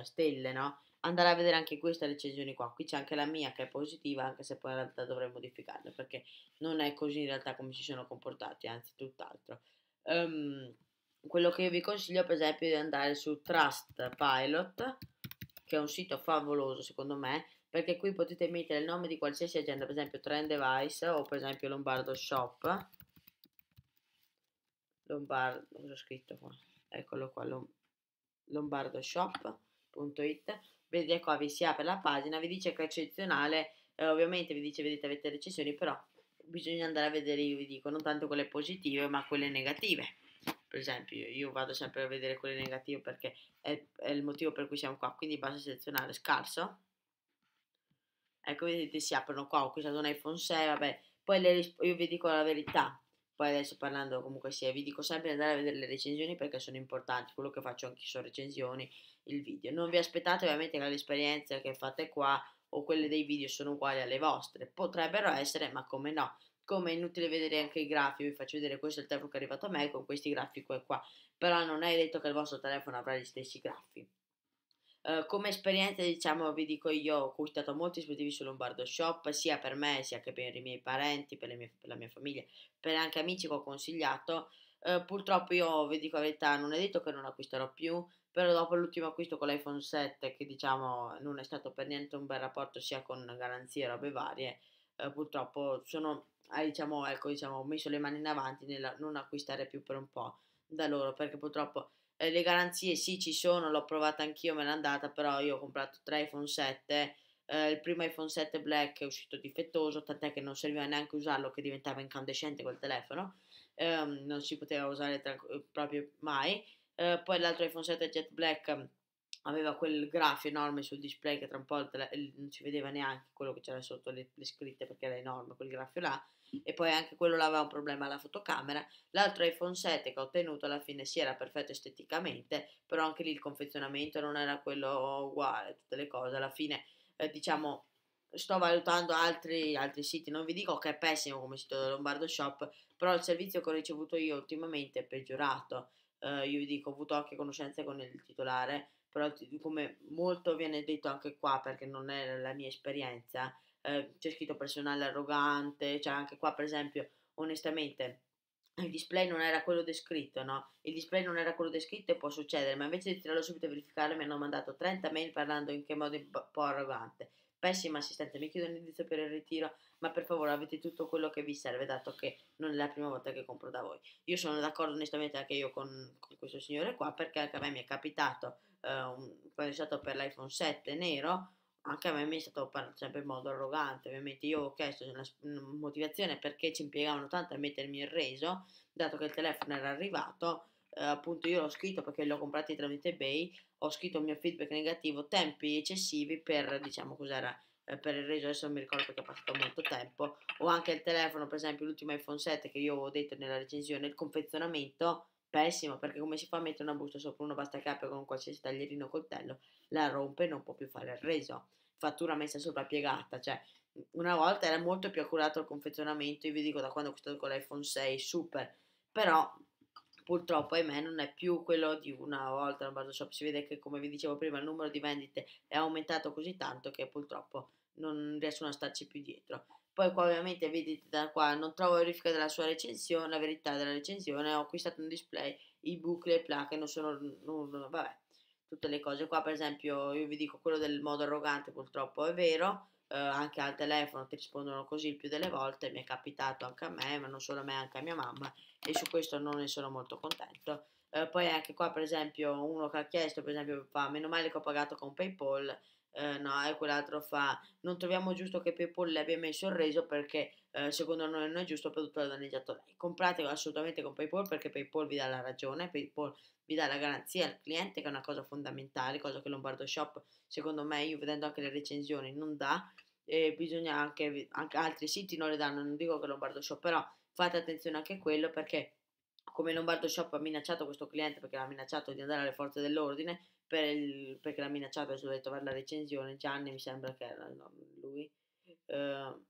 eh, stelle, no? andare a vedere anche queste recensioni qua. Qui c'è anche la mia che è positiva, anche se poi in realtà dovrei modificarla perché non è così in realtà come si sono comportati, anzi tutt'altro. Um, quello che vi consiglio per esempio è di andare su Trustpilot, che è un sito favoloso secondo me, perché qui potete mettere il nome di qualsiasi agenda, per esempio Trend Device o per esempio Lombardo Shop. Lombardo, cosa ho scritto qua? Eccolo qua, lom, lombardoshop.it vedete ecco, qua vi si apre la pagina, vi dice che è eccezionale, eh, ovviamente vi dice vedete avete recessioni, però bisogna andare a vedere, io vi dico, non tanto quelle positive ma quelle negative. Per esempio io vado sempre a vedere quelle negative perché è, è il motivo per cui siamo qua, quindi basta selezionare scarso. Ecco vedete si aprono qua, ho usato un iPhone 6, vabbè, poi le, io vi dico la verità, poi adesso parlando comunque sia, vi dico sempre di andare a vedere le recensioni perché sono importanti, quello che faccio anche su recensioni, il video. Non vi aspettate ovviamente che le esperienze che fate qua o quelle dei video sono uguali alle vostre, potrebbero essere, ma come no? Come è inutile vedere anche i grafici, vi faccio vedere questo è il telefono che è arrivato a me con questi grafici qua, però non è detto che il vostro telefono avrà gli stessi grafici. Uhm, come esperienza, diciamo, vi dico io, ho acquistato molti dispositivi su Lombardo Shop, sia per me, sia che per i miei parenti, per, mie, per la mia famiglia, per anche amici che ho consigliato. Uh, purtroppo io, vi dico la verità, non è detto che non acquisterò più, però dopo l'ultimo acquisto con l'iPhone 7, che diciamo non è stato per niente un bel rapporto sia con garanzie e robe varie, uh, purtroppo sono, diciamo, ecco, diciamo, ho messo le mani in avanti nel non acquistare più per un po' da loro, perché purtroppo eh, le garanzie sì ci sono, l'ho provata anch'io, me l'è andata, però io ho comprato tre iPhone 7, eh, il primo iPhone 7 Black è uscito difettoso, tant'è che non serviva neanche usarlo, che diventava incandescente quel telefono, eh, non si poteva usare tra- eh, proprio mai. Eh, poi l'altro iPhone 7 Jet Black mm, aveva quel grafio enorme sul display che tra un po' non si vedeva neanche quello che c'era sotto le, le scritte perché era enorme quel grafio là e poi anche quello aveva un problema alla fotocamera. L'altro iPhone 7 che ho ottenuto alla fine si era perfetto esteticamente, però anche lì il confezionamento non era quello uguale, tutte le cose. Alla fine, eh, diciamo, sto valutando altri, altri, siti, non vi dico che è pessimo come sito del Lombardo Shop, però il servizio che ho ricevuto io ultimamente è peggiorato. Eh, io vi dico, ho avuto anche conoscenze con il titolare, però come molto viene detto anche qua perché non è la mia esperienza, Ehm, c'è scritto personale arrogante, cioè anche qua per esempio, onestamente, il display non era quello descritto, no? Il display non era quello descritto e può succedere, ma invece di tirarlo subito a verificare mi hanno mandato 30 mail parlando in che modo un po' arrogante. Pessima assistente, mi chiedo un indizio per il ritiro, ma per favore avete tutto quello che vi serve, dato che non è la prima volta che compro da voi. Io sono d'accordo onestamente anche io con, con questo signore qua, perché anche a me mi è capitato, eh, un, quando è stato per l'iPhone 7 nero, anche a me mi è stato sempre in modo arrogante, ovviamente io ho chiesto una motivazione perché ci impiegavano tanto a mettermi il reso, dato che il telefono era arrivato, eh, appunto io l'ho scritto perché l'ho comprato tramite eBay, ho scritto il mio feedback negativo, tempi eccessivi per, diciamo, cos'era, eh, per il reso, adesso non mi ricordo perché è passato molto tempo, o anche il telefono, per esempio l'ultimo iPhone 7 che io ho detto nella recensione, il confezionamento Pessimo, perché come si fa a mettere una busta sopra una pasta capra con un qualsiasi taglierino o coltello? La rompe e non può più fare il reso. Fattura messa sopra piegata, cioè una volta era molto più accurato il confezionamento, io vi dico da quando ho acquistato con l'iPhone 6, super, però purtroppo ahimè non è più quello di una volta nel barbershop, si vede che come vi dicevo prima il numero di vendite è aumentato così tanto che purtroppo non riescono a starci più dietro. Poi qua ovviamente vedete da qua non trovo verifica della sua recensione, la verità della recensione, ho acquistato un display, i book, le placche non sono... Non, non, vabbè, tutte le cose qua per esempio io vi dico quello del modo arrogante purtroppo è vero, eh, anche al telefono ti rispondono così il più delle volte, mi è capitato anche a me, ma non solo a me, anche a mia mamma e su questo non ne sono molto contento. Eh, poi anche qua per esempio uno che ha chiesto, per esempio, fa meno male che ho pagato con PayPal eh, no, e quell'altro fa, non troviamo giusto che PayPal le abbia messo il reso perché eh, secondo noi non è giusto per tutto l'ha danneggiato lei. Compratelo assolutamente con PayPal perché PayPal vi dà la ragione, PayPal vi dà la garanzia al cliente che è una cosa fondamentale, cosa che Lombardo Shop secondo me, io vedendo anche le recensioni, non dà. E bisogna anche, anche altri siti non le danno, non dico che Lombardo Shop, però fate attenzione anche a quello perché come Lombardo Shop ha minacciato questo cliente perché l'ha minacciato di andare alle forze dell'ordine, per il, perché l'ha minacciato adesso dovete trovare la recensione Gianni mi sembra che era lui uh,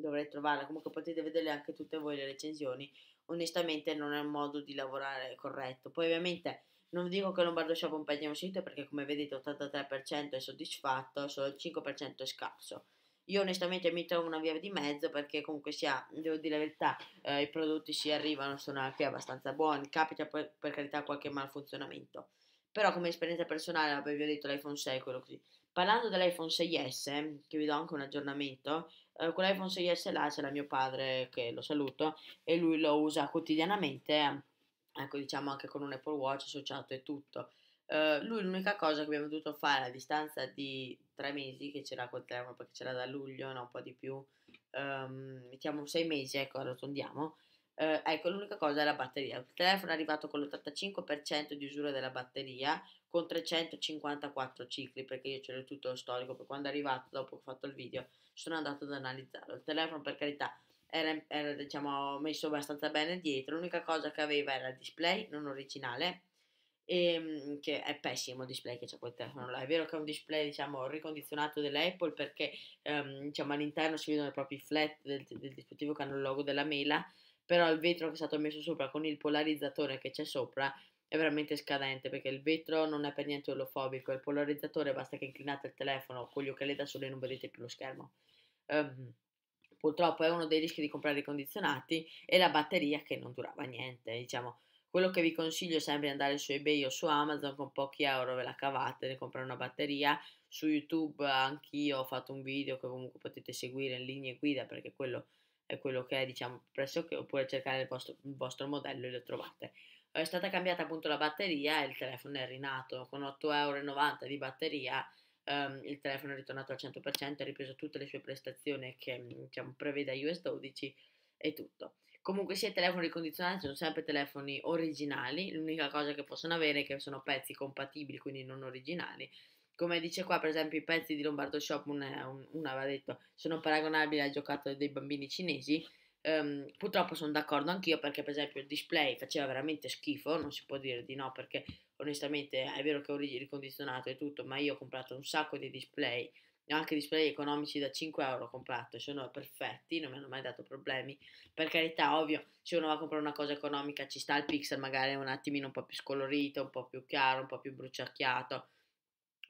dovrei trovarla comunque potete vedere anche tutte voi le recensioni onestamente non è un modo di lavorare corretto poi ovviamente non dico che Lombardo Shop è un pessimo sito perché come vedete 83% è soddisfatto solo il 5% è scarso io onestamente mi trovo una via di mezzo perché comunque sia, devo dire la verità, eh, i prodotti si arrivano, sono anche abbastanza buoni, capita per, per carità qualche malfunzionamento. Però come esperienza personale, vi ho detto l'iPhone 6 quello così. Parlando dell'iPhone 6S, che vi do anche un aggiornamento, eh, con 6S là c'è c'era mio padre che lo saluto e lui lo usa quotidianamente, ecco diciamo anche con un Apple Watch associato e tutto. Ehm, lui l'unica cosa che abbiamo dovuto fare a distanza di tre mesi che c'era col termo perché c'era da luglio, no, un po' di più, um, mettiamo sei mesi, ecco, arrotondiamo. Uh, ecco, l'unica cosa è la batteria. Il telefono è arrivato con l'85% di usura della batteria con 354 cicli perché io ce l'ho tutto lo storico. Poi quando è arrivato, dopo che ho fatto il video, sono andato ad analizzarlo. Il telefono, per carità, era, era diciamo, messo abbastanza bene dietro. L'unica cosa che aveva era il display non originale e, ehm, che è pessimo il display che c'è quel telefono là. È vero che è un display, diciamo, ricondizionato dell'Apple perché ehm, diciamo, all'interno si vedono i propri flat del, del dispositivo che hanno il logo della mela, però il vetro che è stato messo sopra con il polarizzatore che c'è sopra è veramente scadente perché il vetro non è per niente olofobico, il polarizzatore basta che inclinate il telefono con gli occhiali da sole e non vedete più lo schermo. Um, purtroppo è uno dei rischi di comprare i condizionati e la batteria che non durava niente, diciamo quello che vi consiglio sempre è andare su eBay o su Amazon, con pochi euro ve la cavate, ne comprare una batteria. Su YouTube anch'io ho fatto un video che comunque potete seguire in linea guida perché quello è quello che è, diciamo, pressoché, oppure cercare il vostro, il vostro modello e lo trovate. È stata cambiata appunto la batteria e il telefono è rinato, con 8,90 euro di batteria Um, il telefono è ritornato al 100%, ha ripreso tutte le sue prestazioni che diciamo, prevede iOS 12 e tutto. Comunque sia i telefoni ricondizionati sono sempre telefoni originali, l'unica cosa che possono avere è che sono pezzi compatibili, quindi non originali. Come dice qua, per esempio, i pezzi di Lombardo Shop, una, una aveva detto, sono paragonabili al giocattolo dei bambini cinesi. Um, purtroppo sono d'accordo anch'io perché per esempio il display faceva veramente schifo, non si può dire di no perché onestamente è vero che ho ricondizionato e tutto, ma io ho comprato un sacco di display ho anche display economici da 5 euro ho comprato, sono perfetti, non mi hanno mai dato problemi. Per carità, ovvio, se uno va a comprare una cosa economica ci sta il pixel, magari un attimino un po' più scolorito, un po' più chiaro, un po' più bruciacchiato,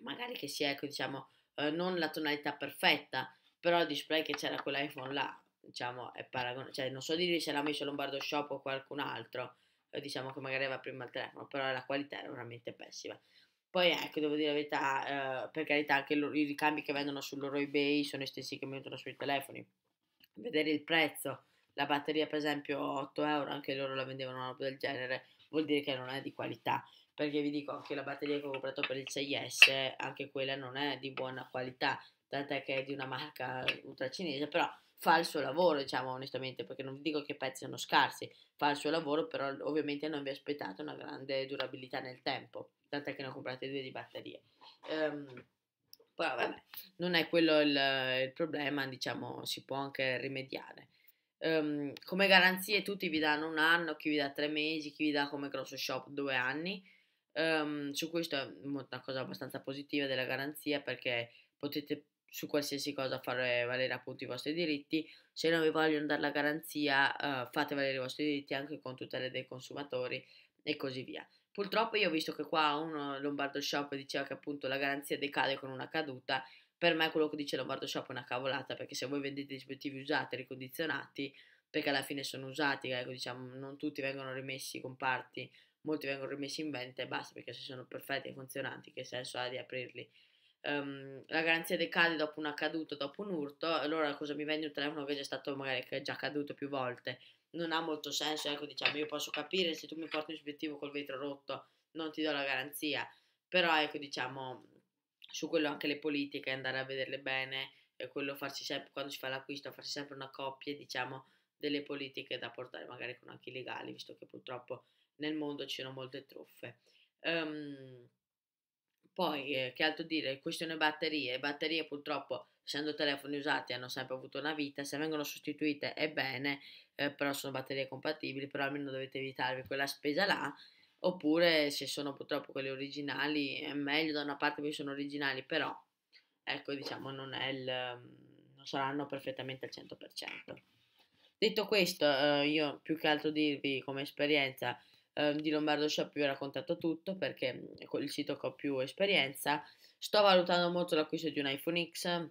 magari che sia, ecco, diciamo, eh, non la tonalità perfetta, però il display che c'era quell'iPhone là, diciamo, è paragon- cioè non so dire se l'ha messo Lombardo Shop o qualcun altro, eh, diciamo che magari aveva prima il telefono, però la qualità era veramente pessima. Poi ecco, devo dire la verità, eh, per carità, anche loro, i ricambi che vendono sul loro eBay sono gli stessi che vendono sui telefoni. Vedere il prezzo, la batteria per esempio 8 euro, anche loro la vendevano una roba del genere, vuol dire che non è di qualità. Perché vi dico che la batteria che ho comprato per il 6S, anche quella non è di buona qualità, tant'è che è di una marca ultracinese, però fa il suo lavoro, diciamo onestamente, perché non vi dico che pezzi sono scarsi, fa il suo lavoro, però ovviamente non vi aspettate una grande durabilità nel tempo tant'è che ne ho comprate due di batterie. Um, ehm, però vabbè, non è quello il, il problema, diciamo, si può anche rimediare. Um, come garanzie tutti vi danno un anno, chi vi dà tre mesi, chi vi dà come grosso shop due anni. Um, su questo è una cosa abbastanza positiva della garanzia perché potete su qualsiasi cosa fare valere appunto i vostri diritti. Se non vi vogliono dare la garanzia, uh, fate valere i vostri diritti anche con tutele dei consumatori e così via. Purtroppo io ho visto che qua uno Lombardo Shop diceva che appunto la garanzia decade con una caduta, per me quello che dice Lombardo Shop è una cavolata perché se voi vendete dispositivi usati, ricondizionati, perché alla fine sono usati, ecco, diciamo, non tutti vengono rimessi con parti, molti vengono rimessi in vendita e basta perché se sono perfetti e funzionanti che senso ha di aprirli? Um, la garanzia decade dopo una caduta, dopo un urto, allora cosa mi vendi un telefono che è già stato magari che è già caduto più volte? non ha molto senso, ecco diciamo io posso capire se tu mi porti un obiettivo col vetro rotto non ti do la garanzia, però ecco diciamo su quello anche le politiche, andare a vederle bene e quello farsi sempre, quando si fa l'acquisto, farsi sempre una coppia diciamo delle politiche da portare magari con anche i legali, visto che purtroppo nel mondo ci sono molte truffe. Um, poi, eh, che altro dire, questione batterie. Le Batterie purtroppo, essendo telefoni usati, hanno sempre avuto una vita, se vengono sostituite è bene, eh, però sono batterie compatibili, però almeno dovete evitarvi quella spesa là. Oppure se sono purtroppo quelle originali, è meglio da una parte perché sono originali, però ecco diciamo non, il, mm, non saranno perfettamente al 100%. Detto questo, eh, io più che altro dirvi come esperienza eh, di Lombardo Shop vi ho raccontato tutto perché è mm, il sito che ho più esperienza. Sto valutando molto l'acquisto di un iPhone X,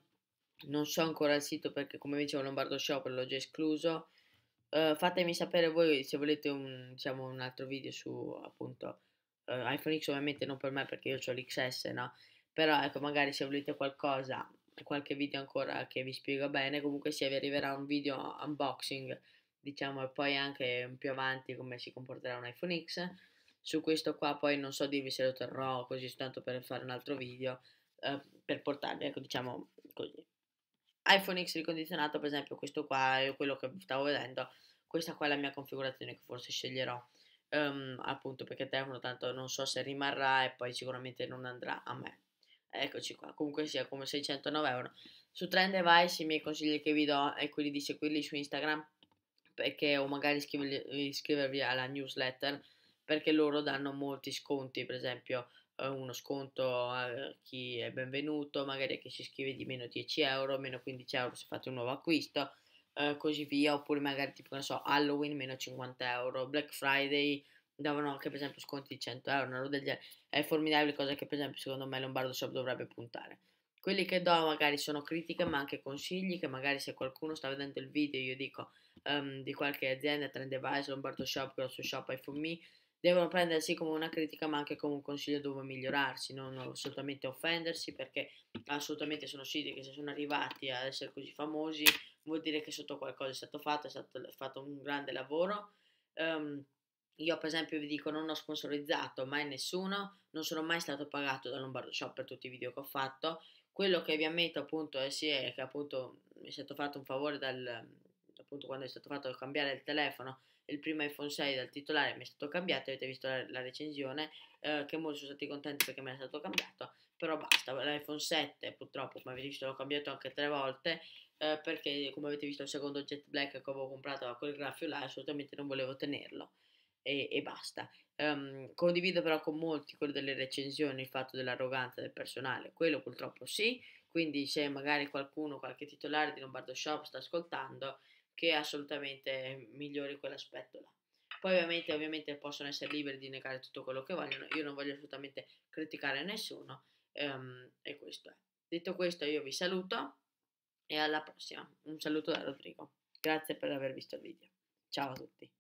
non so ancora il sito perché come dicevo Lombardo Shop l'ho già escluso Uh, fatemi sapere voi se volete un, diciamo, un altro video su appunto uh, iPhone X ovviamente non per me perché io ho l'XS no però ecco magari se volete qualcosa qualche video ancora che vi spiego bene comunque sia vi arriverà un video unboxing diciamo e poi anche più avanti come si comporterà un iPhone X su questo qua poi non so dirvi se lo terrò così soltanto per fare un altro video uh, per portarvi ecco diciamo così iPhone X ricondizionato, per esempio questo qua è eh, quello che stavo vedendo, questa qua è la mia configurazione che forse sceglierò, um, appunto perché il telefono tanto non so se rimarrà e poi sicuramente non andrà a me. Eccoci qua, comunque sia come 609 euro. Su Trend Device i miei consigli che vi do è quelli di seguirli su Instagram perché, o magari iscrivervi alla newsletter perché loro danno molti sconti, per esempio eh, uno sconto a chi è benvenuto, magari a chi si iscrive di meno 10 euro, meno 15 euro se fate un nuovo acquisto, eh, così via, oppure magari tipo, non so, Halloween meno 50 euro, Black Friday davano anche per esempio sconti di 100 euro, degli... è formidabile cosa che per esempio secondo me Lombardo Shop dovrebbe puntare. Quelli che do magari sono critiche ma anche consigli che magari se qualcuno sta vedendo il video io dico um, di qualche azienda, Trend Device, Lombardo Shop, Grosso Shop, iPhone Me, devono prendersi come una critica ma anche come un consiglio dove migliorarsi, non assolutamente offendersi perché assolutamente sono siti che se sono arrivati ad essere così famosi vuol dire che sotto qualcosa è stato fatto, è stato fatto un grande lavoro. Um, io per esempio vi dico non ho sponsorizzato mai nessuno, non sono mai stato pagato da Lombardo Shop per tutti i video che ho fatto. Quello che vi ammetto appunto è, eh, sì, è che appunto mi è stato fatto un favore dal, appunto quando è stato fatto cambiare il telefono il primo iPhone 6 dal titolare mi è stato cambiato, avete visto la, la recensione, eh, che molti sono stati contenti perché mi è stato cambiato, però basta, l'iPhone 7 purtroppo, come avete visto, l'ho cambiato anche tre volte, eh, perché come avete visto il secondo Jet Black che avevo comprato a quel graffio là, assolutamente non volevo tenerlo. E, e basta. Um, condivido però con molti quello delle recensioni, il fatto dell'arroganza del personale, quello purtroppo sì, quindi se magari qualcuno, qualche titolare di Lombardo Shop sta ascoltando, che assolutamente migliori quell'aspetto là. Poi ovviamente, ovviamente possono essere liberi di negare tutto quello che vogliono, io non voglio assolutamente criticare nessuno ehm, e questo è. Detto questo io vi saluto e alla prossima. Un saluto da Rodrigo. Grazie per aver visto il video. Ciao a tutti.